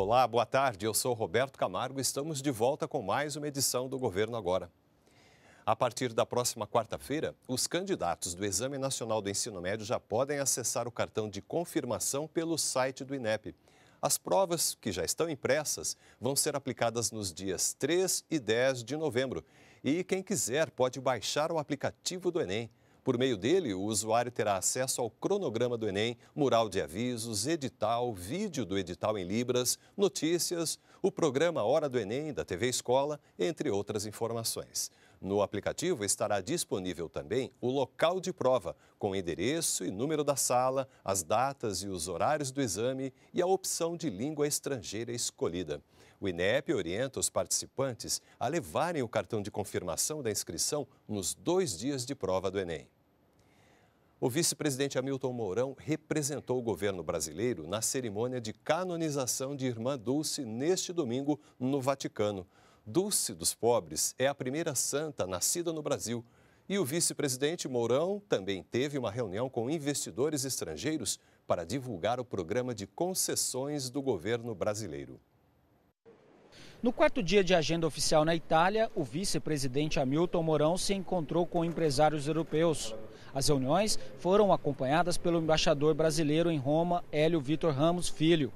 Olá, boa tarde. Eu sou Roberto Camargo e estamos de volta com mais uma edição do Governo Agora. A partir da próxima quarta-feira, os candidatos do Exame Nacional do Ensino Médio já podem acessar o cartão de confirmação pelo site do INEP. As provas, que já estão impressas, vão ser aplicadas nos dias 3 e 10 de novembro. E quem quiser pode baixar o aplicativo do Enem. Por meio dele, o usuário terá acesso ao cronograma do Enem, mural de avisos, edital, vídeo do edital em Libras, notícias, o programa Hora do Enem da TV Escola, entre outras informações. No aplicativo estará disponível também o local de prova, com endereço e número da sala, as datas e os horários do exame e a opção de língua estrangeira escolhida. O INEP orienta os participantes a levarem o cartão de confirmação da inscrição nos dois dias de prova do Enem. O vice-presidente Hamilton Mourão representou o governo brasileiro na cerimônia de canonização de Irmã Dulce neste domingo no Vaticano. Dulce dos Pobres é a primeira santa nascida no Brasil. E o vice-presidente Mourão também teve uma reunião com investidores estrangeiros para divulgar o programa de concessões do governo brasileiro. No quarto dia de agenda oficial na Itália, o vice-presidente Hamilton Mourão se encontrou com empresários europeus. As reuniões foram acompanhadas pelo embaixador brasileiro em Roma, Hélio Vitor Ramos Filho.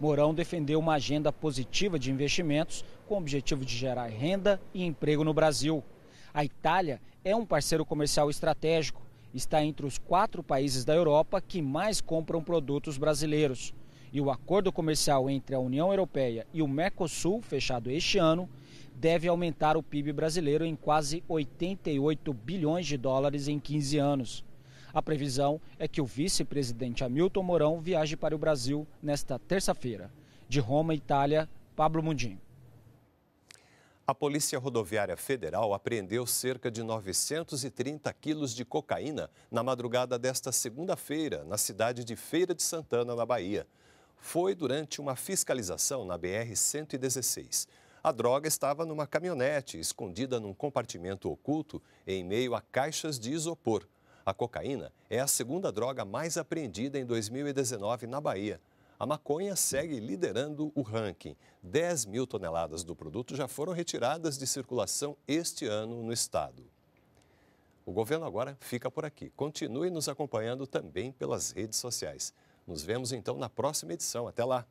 Mourão defendeu uma agenda positiva de investimentos com o objetivo de gerar renda e emprego no Brasil. A Itália é um parceiro comercial estratégico. Está entre os quatro países da Europa que mais compram produtos brasileiros. E o acordo comercial entre a União Europeia e o Mercosul, fechado este ano, deve aumentar o PIB brasileiro em quase 88 bilhões de dólares em 15 anos. A previsão é que o vice-presidente Hamilton Mourão viaje para o Brasil nesta terça-feira. De Roma, Itália, Pablo Mundim. A Polícia Rodoviária Federal apreendeu cerca de 930 quilos de cocaína na madrugada desta segunda-feira, na cidade de Feira de Santana, na Bahia. Foi durante uma fiscalização na BR-116. A droga estava numa caminhonete, escondida num compartimento oculto, em meio a caixas de isopor. A cocaína é a segunda droga mais apreendida em 2019 na Bahia. A maconha segue liderando o ranking. 10 mil toneladas do produto já foram retiradas de circulação este ano no estado. O governo agora fica por aqui. Continue nos acompanhando também pelas redes sociais. Nos vemos então na próxima edição. Até lá!